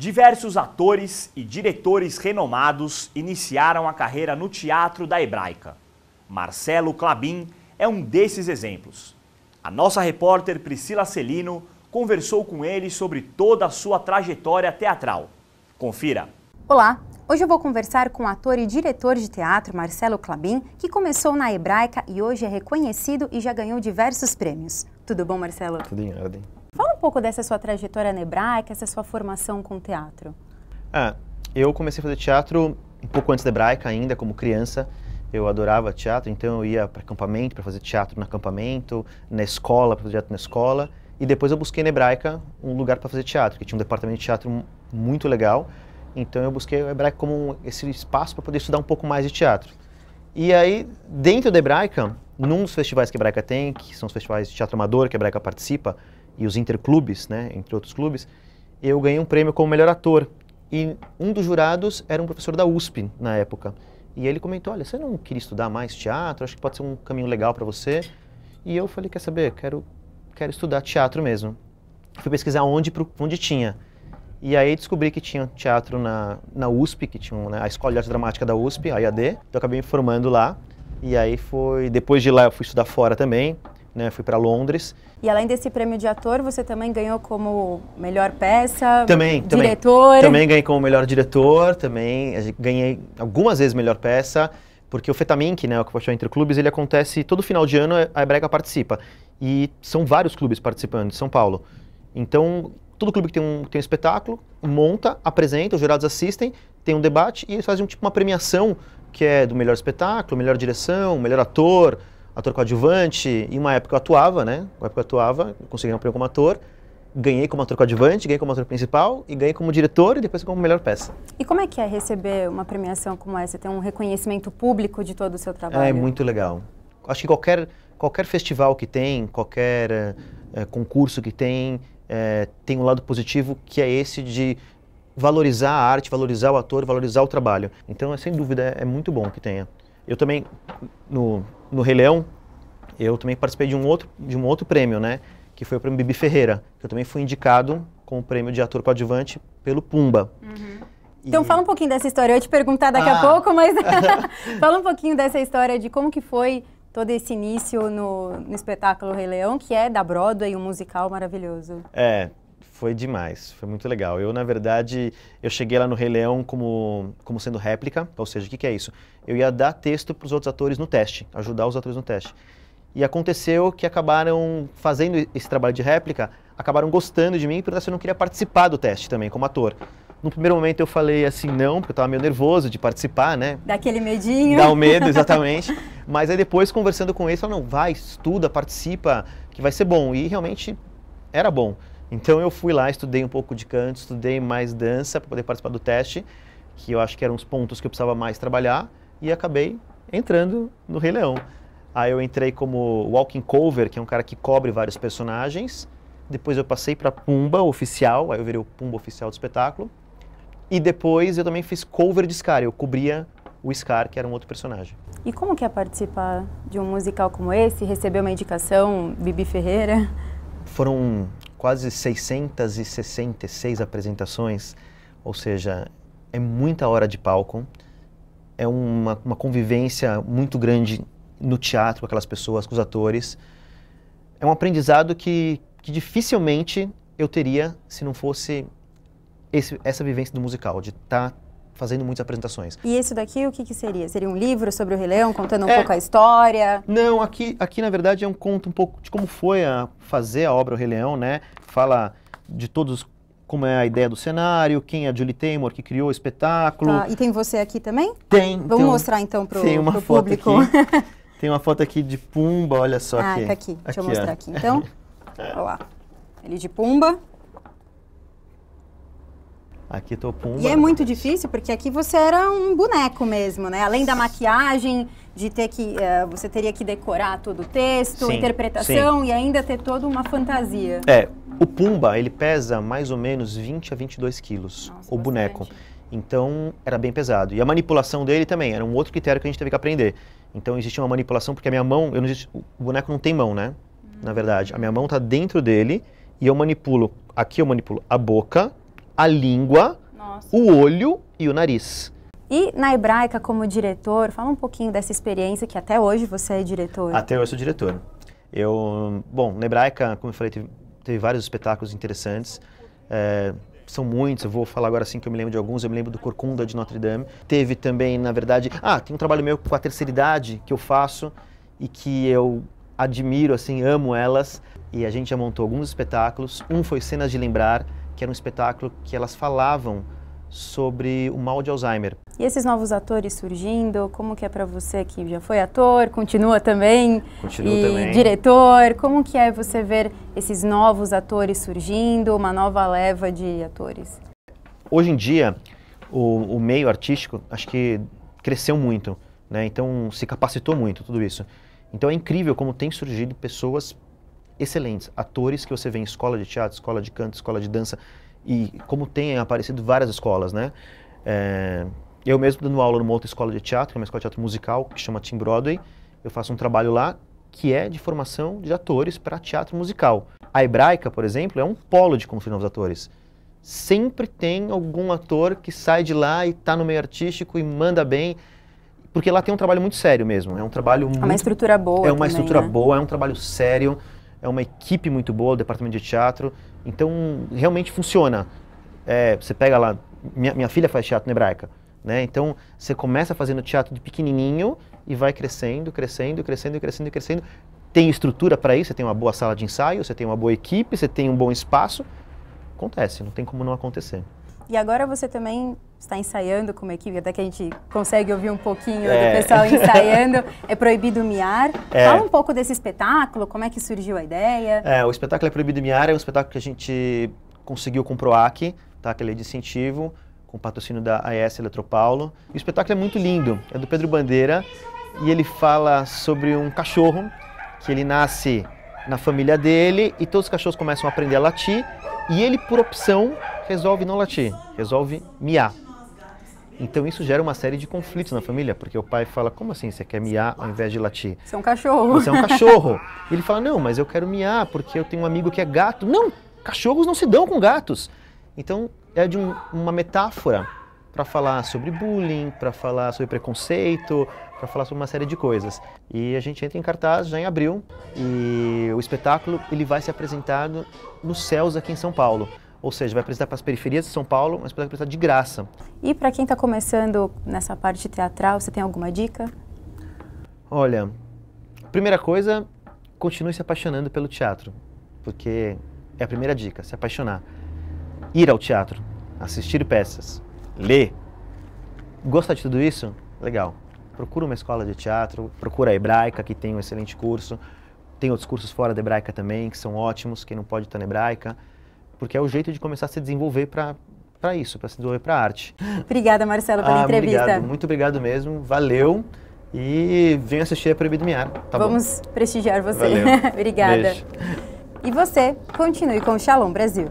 Diversos atores e diretores renomados iniciaram a carreira no teatro da Hebraica. Marcelo Clabin é um desses exemplos. A nossa repórter Priscila Celino conversou com ele sobre toda a sua trajetória teatral. Confira. Olá, Hoje eu vou conversar com o ator e diretor de teatro Marcelo Clabin, que começou na Hebraica e hoje é reconhecido e já ganhou diversos prêmios. Tudo bom, Marcelo? Tudo em ordem pouco dessa sua trajetória na hebraica, essa sua formação com teatro. Ah, eu comecei a fazer teatro um pouco antes da hebraica ainda, como criança. Eu adorava teatro, então eu ia para acampamento, para fazer teatro no acampamento, na escola, para fazer teatro na escola. E depois eu busquei na Hebraica um lugar para fazer teatro, que tinha um departamento de teatro muito legal. Então eu busquei a Hebraica como esse espaço para poder estudar um pouco mais de teatro. E aí, dentro da Hebraica, num dos festivais que a Hebraica tem, que são os festivais de teatro amador que a Hebraica participa, e os interclubes, né, entre outros clubes, eu ganhei um prêmio como melhor ator. E um dos jurados era um professor da USP na época. E ele comentou: Olha, você não queria estudar mais teatro? Acho que pode ser um caminho legal para você. E eu falei: Quer saber? Quero, quero estudar teatro mesmo. Fui pesquisar onde, onde tinha. E aí descobri que tinha teatro na, na USP, que tinha né, a Escola de Arte Dramática da USP, a IAD. Então acabei me formando lá. E aí foi, depois de lá eu fui estudar fora também, né? Fui para Londres. E além desse prêmio de ator, você também ganhou como melhor peça, também, diretor. Também, também ganhei como melhor diretor, também ganhei algumas vezes melhor peça, porque o Fetamink, né, o Compaixão Entre Clubes, ele acontece todo final de ano, a Brega participa. E são vários clubes participando de São Paulo. Então, todo clube que tem um, tem um espetáculo, monta, apresenta, os jurados assistem, tem um debate e eles fazem um, tipo uma premiação que é do melhor espetáculo, melhor direção, melhor ator, ator coadjuvante, em uma época eu atuava, né? Uma época eu atuava, consegui um emprego como ator, ganhei como ator coadjuvante, ganhei como ator principal e ganhei como diretor e depois como melhor peça. E como é que é receber uma premiação como essa, ter um reconhecimento público de todo o seu trabalho? É muito legal. Acho que qualquer, qualquer festival que tem, qualquer é, concurso que tem, é, tem um lado positivo que é esse de valorizar a arte, valorizar o ator, valorizar o trabalho. Então, é, sem dúvida, é, é muito bom que tenha. Eu também, no, no Rei Leão, eu também participei de um outro, de um outro prêmio, né? Que foi o prêmio Bibi Ferreira, que eu também fui indicado como prêmio de ator coadjuvante pelo Pumba. Uhum. Então, e... Então fala um pouquinho dessa história. Eu ia te perguntar daqui ah. a pouco, mas fala um pouquinho dessa história de como que foi todo esse início no, no espetáculo Rei Leão, que é da Broadway, um musical maravilhoso. É, foi demais, foi muito legal. Eu, na verdade, eu cheguei lá no Rei Leão como, como sendo réplica, ou seja, o que, que é isso? Eu ia dar texto para os outros atores no teste, ajudar os atores no teste. E aconteceu que acabaram fazendo esse trabalho de réplica, acabaram gostando de mim e perguntaram se eu não queria participar do teste também, como ator. No primeiro momento eu falei assim, não, porque eu estava meio nervoso de participar, né? Daquele medinho. Dá o um medo, exatamente. Mas aí depois, conversando com ele, falou, não, vai, estuda, participa, que vai ser bom. E realmente era bom. Então eu fui lá, estudei um pouco de canto, estudei mais dança para poder participar do teste, que eu acho que eram os pontos que eu precisava mais trabalhar, e acabei entrando no Rei Leão. Aí eu entrei como walking cover, que é um cara que cobre vários personagens. Depois eu passei para Pumba oficial, aí eu virei o Pumba oficial do espetáculo. E depois eu também fiz cover de Scar, eu cobria o Scar, que era um outro personagem. E como que é participar de um musical como esse? receber uma indicação, Bibi Ferreira? Foram quase 666 apresentações, ou seja, é muita hora de palco, é uma, uma convivência muito grande no teatro com aquelas pessoas, com os atores. É um aprendizado que, que dificilmente eu teria se não fosse esse, essa vivência do musical, de estar tá fazendo muitas apresentações. E esse daqui, o que, que seria? Seria um livro sobre o Rei Leão, contando um é... pouco a história? Não, aqui, aqui na verdade é um conto um pouco de como foi a fazer a obra O Rei Leão, né? Fala de todos como é a ideia do cenário, quem é a Julie Taymor que criou o espetáculo. Tá, e tem você aqui também? Tem. Vamos tem um, mostrar então para o público. Aqui, tem uma foto aqui de Pumba, olha só ah, aqui. Ah, tá aqui. Deixa eu mostrar ó. aqui então. Olha lá. Ele de Pumba. Aqui é pumba E é muito difícil, porque aqui você era um boneco mesmo, né? Além da maquiagem, de ter que. Uh, você teria que decorar todo o texto, sim, interpretação sim. e ainda ter toda uma fantasia. É, o Pumba, ele pesa mais ou menos 20 a 22 quilos, Nossa, o bastante. boneco. Então, era bem pesado. E a manipulação dele também, era um outro critério que a gente teve que aprender. Então, existia uma manipulação, porque a minha mão, eu não, o boneco não tem mão, né? Hum. Na verdade, a minha mão está dentro dele e eu manipulo, aqui eu manipulo a boca, a língua, Nossa. o olho e o nariz. E na Hebraica, como diretor, fala um pouquinho dessa experiência que até hoje você é diretor. Até hoje eu sou diretor. Eu, bom, na Hebraica, como eu falei, teve, teve vários espetáculos interessantes. É, são muitos, eu vou falar agora assim que eu me lembro de alguns, eu me lembro do Corcunda de Notre Dame. Teve também, na verdade, ah, tem um trabalho meu com a terceira idade que eu faço e que eu admiro, assim, amo elas. E a gente já montou alguns espetáculos. Um foi Cenas de Lembrar, que era um espetáculo que elas falavam sobre o mal de Alzheimer. E esses novos atores surgindo, como que é para você que já foi ator, continua também? Continua e também. diretor, como que é você ver esses novos atores surgindo, uma nova leva de atores? Hoje em dia, o, o meio artístico, acho que cresceu muito, né? Então, se capacitou muito tudo isso. Então, é incrível como tem surgido pessoas excelentes, atores que você vê em escola de teatro, escola de canto, escola de dança, e como tem aparecido várias escolas, né? É, eu mesmo dando aula numa outra escola de teatro, que é uma escola de teatro musical, que chama Team Broadway, eu faço um trabalho lá que é de formação de atores para teatro musical. A Hebraica, por exemplo, é um polo de construir novos atores. Sempre tem algum ator que sai de lá e está no meio artístico e manda bem, porque lá tem um trabalho muito sério mesmo. É um trabalho É uma estrutura boa. É uma também, estrutura né? boa, é um trabalho sério é uma equipe muito boa, o departamento de teatro. Então, realmente funciona. É, você pega lá, minha, minha filha faz teatro na hebraica. Né? Então, você começa fazendo teatro de pequenininho e vai crescendo, crescendo, crescendo, crescendo, crescendo. Tem estrutura para isso, você tem uma boa sala de ensaio, você tem uma boa equipe, você tem um bom espaço. Acontece, não tem como não acontecer. E agora você também está ensaiando como equipe, até que a gente consegue ouvir um pouquinho é. do pessoal ensaiando, é proibido miar. É. Fala um pouco desse espetáculo, como é que surgiu a ideia? É, o espetáculo é proibido miar, é um espetáculo que a gente conseguiu com o PROAC, tá, que é de incentivo, com patrocínio da AES Eletropaulo. E o espetáculo é muito lindo, é do Pedro Bandeira, e ele fala sobre um cachorro que ele nasce na família dele e todos os cachorros começam a aprender a latir e ele por opção resolve não latir, resolve miar. Então isso gera uma série de conflitos na família, porque o pai fala: como assim você quer miar ao invés de latir? Você é um cachorro. Você é um cachorro. ele fala: não, mas eu quero miar porque eu tenho um amigo que é gato. Não, cachorros não se dão com gatos. Então é de um, uma metáfora para falar sobre bullying, para falar sobre preconceito, para falar sobre uma série de coisas. E a gente entra em cartaz já em abril e o espetáculo ele vai ser apresentado nos céus aqui em São Paulo. Ou seja, vai apresentar para as periferias de São Paulo, mas pode apresentar de graça. E para quem está começando nessa parte teatral, você tem alguma dica? Olha, primeira coisa, continue se apaixonando pelo teatro, porque é a primeira dica, se apaixonar. Ir ao teatro, assistir peças, ler. Gosta de tudo isso? Legal. Procura uma escola de teatro, procura a Hebraica, que tem um excelente curso. Tem outros cursos fora da Hebraica também, que são ótimos, quem não pode estar tá na Hebraica porque é o jeito de começar a se desenvolver para para isso, para se desenvolver para arte. Obrigada, Marcelo, pela ah, entrevista. Obrigado, muito obrigado mesmo. Valeu. E venha assistir a Proibido Miar. Tá Vamos bom. prestigiar você. obrigada. Beijo. E você, continue com o Shalom Brasil.